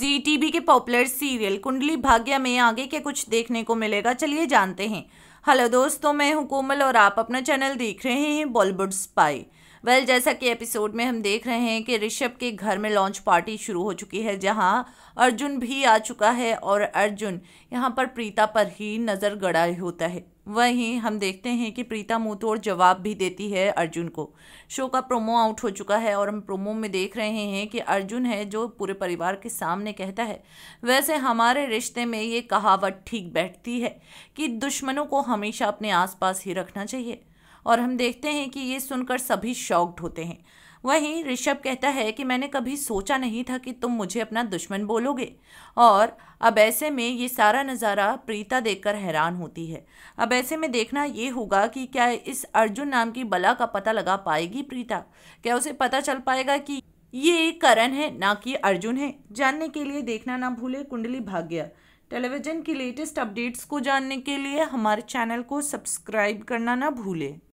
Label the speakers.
Speaker 1: जी वी के popular serial Kundali Bhagya में आगे क्या कुछ देखने को मिलेगा चलिए जानते हैं हेलो दोस्तों मैं हूं कोमल और आप अपना चैनल देख रहे हैं बॉलीवुड स्पाई वेल well, जैसा कि एपिसोड में हम देख रहे हैं कि ऋषभ के घर में लॉन्च पार्टी शुरू हो चुकी है जहां अर्जुन भी आ चुका है और अर्जुन यहां पर प्रीता पर ही नज़र गड़ा होता है वहीं हम देखते हैं कि प्रीता मुँह तोड़ जवाब भी देती है अर्जुन को शो का प्रोमो आउट हो चुका है और हम प्रोमो में देख रहे हैं कि अर्जुन है जो पूरे परिवार के सामने कहता है वैसे हमारे रिश्ते में ये कहावत ठीक बैठती है कि दुश्मनों को हमेशा अपने आसपास ही रखना चाहिए और हम देखते हैं कि ये सुनकर सभी शॉक्ड होते हैं वहीं ऋषभ कहता है कि मैंने कभी सोचा नहीं था कि तुम मुझे अपना दुश्मन बोलोगे और अब ऐसे में ये सारा नज़ारा प्रीता देखकर हैरान होती है अब ऐसे में देखना ये होगा कि क्या इस अर्जुन नाम की बला का पता लगा पाएगी प्रीता क्या उसे पता चल पाएगा कि ये करण है ना कि अर्जुन है जानने के लिए देखना ना भूले कुंडली भाग्य टेलीविज़न की लेटेस्ट अपडेट्स को जानने के लिए हमारे चैनल को सब्सक्राइब करना ना भूलें